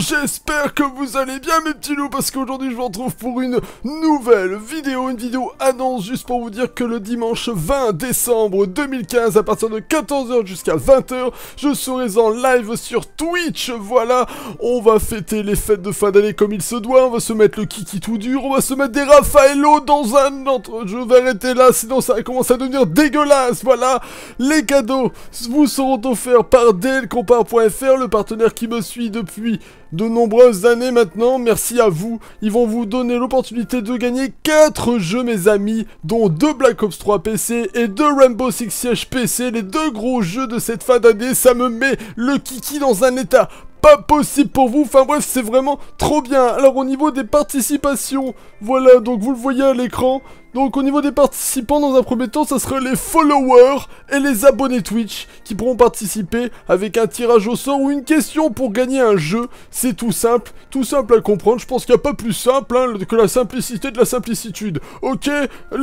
j'espère que vous allez bien mes petits loups parce qu'aujourd'hui je vous retrouve pour une nouvelle vidéo, une vidéo annonce juste pour vous dire que le dimanche 20 décembre 2015 à partir de 14h jusqu'à 20h je serai en live sur Twitch, voilà on va fêter les fêtes de fin d'année comme il se doit, on va se mettre le kiki tout dur, on va se mettre des Raffaello dans un autre, je vais arrêter là sinon ça commence à devenir dégueulasse, voilà les cadeaux vous seront offerts par Delcompar.fr le partenaire qui me suit depuis de nombreuses années maintenant. Merci à vous. Ils vont vous donner l'opportunité de gagner 4 jeux, mes amis, dont 2 Black Ops 3 PC et 2 Rainbow Six Siege PC. Les deux gros jeux de cette fin d'année, ça me met le kiki dans un état pas possible pour vous. Enfin bref, c'est vraiment trop bien. Alors au niveau des participations, voilà, donc vous le voyez à l'écran, donc au niveau des participants, dans un premier temps, ça sera les followers et les abonnés Twitch qui pourront participer avec un tirage au sort ou une question pour gagner un jeu. C'est tout simple, tout simple à comprendre. Je pense qu'il n'y a pas plus simple hein, que la simplicité de la simplicitude. Ok,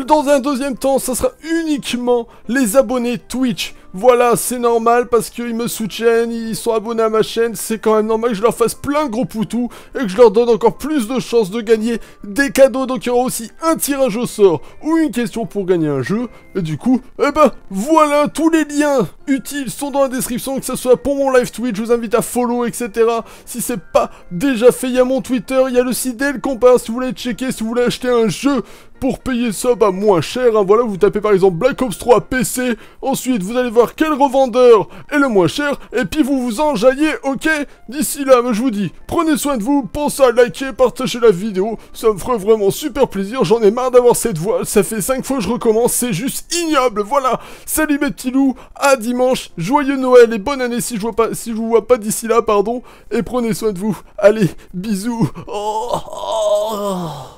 dans un deuxième temps, ça sera uniquement les abonnés Twitch. Voilà, c'est normal parce qu'ils me soutiennent, ils sont abonnés à ma chaîne, c'est quand même normal que je leur fasse plein de gros poutous et que je leur donne encore plus de chances de gagner des cadeaux. Donc il y aura aussi un tirage au sort ou une question pour gagner un jeu. Et du coup, eh ben voilà, tous les liens utiles sont dans la description, que ce soit pour mon live Twitch, je vous invite à follow, etc. Si c'est pas déjà fait, il y a mon Twitter, il y a le site d'El Compas si vous voulez checker, si vous voulez acheter un jeu pour payer ça, bah moins cher, hein. voilà, vous tapez par exemple Black Ops 3 PC, ensuite vous allez voir quel revendeur est le moins cher, et puis vous vous enjaillez, ok D'ici là, bah, je vous dis, prenez soin de vous, pensez à liker, partager la vidéo, ça me ferait vraiment super plaisir, j'en ai marre d'avoir cette voix, ça fait 5 fois que je recommence, c'est juste ignoble, voilà Salut mes petits loups, à dimanche, joyeux Noël et bonne année si je, vois pas, si je vous vois pas d'ici là, pardon, et prenez soin de vous, allez, bisous oh, oh, oh.